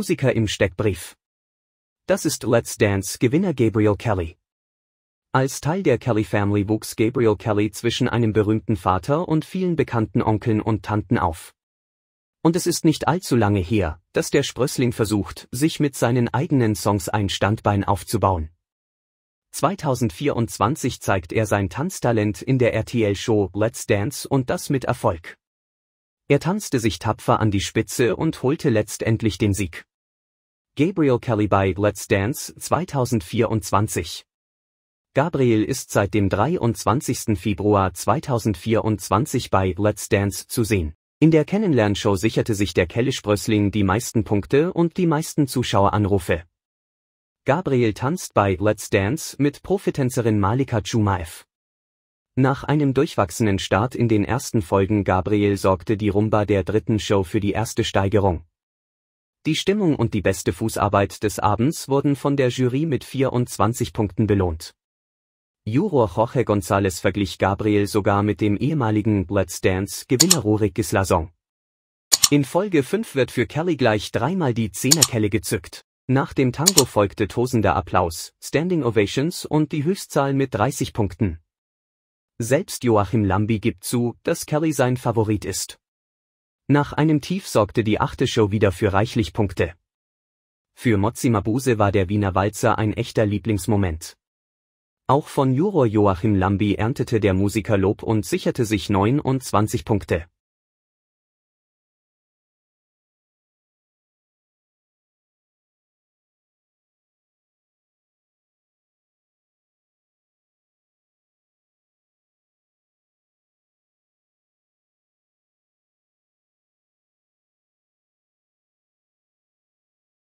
Musiker im Steckbrief. Das ist Let's Dance Gewinner Gabriel Kelly. Als Teil der Kelly Family wuchs Gabriel Kelly zwischen einem berühmten Vater und vielen bekannten Onkeln und Tanten auf. Und es ist nicht allzu lange her, dass der Sprössling versucht, sich mit seinen eigenen Songs ein Standbein aufzubauen. 2024 zeigt er sein Tanztalent in der RTL-Show Let's Dance und das mit Erfolg. Er tanzte sich tapfer an die Spitze und holte letztendlich den Sieg. Gabriel Kelly bei Let's Dance 2024. Gabriel ist seit dem 23. Februar 2024 bei Let's Dance zu sehen. In der Kennenlernshow sicherte sich der Kelly-Sprössling die meisten Punkte und die meisten Zuschaueranrufe. Gabriel tanzt bei Let's Dance mit Profitänzerin Malika Chumaev. Nach einem durchwachsenen Start in den ersten Folgen Gabriel sorgte die Rumba der dritten Show für die erste Steigerung. Die Stimmung und die beste Fußarbeit des Abends wurden von der Jury mit 24 Punkten belohnt. Juror Jorge González verglich Gabriel sogar mit dem ehemaligen Let's Dance-Gewinner Rurik Gislason. In Folge 5 wird für Kelly gleich dreimal die Zehnerkelle gezückt. Nach dem Tango folgte tosender Applaus, Standing Ovations und die Höchstzahl mit 30 Punkten. Selbst Joachim Lambi gibt zu, dass Kelly sein Favorit ist. Nach einem Tief sorgte die achte Show wieder für reichlich Punkte. Für Mozzi Mabuse war der Wiener Walzer ein echter Lieblingsmoment. Auch von Juror Joachim Lambi erntete der Musiker Lob und sicherte sich 29 Punkte.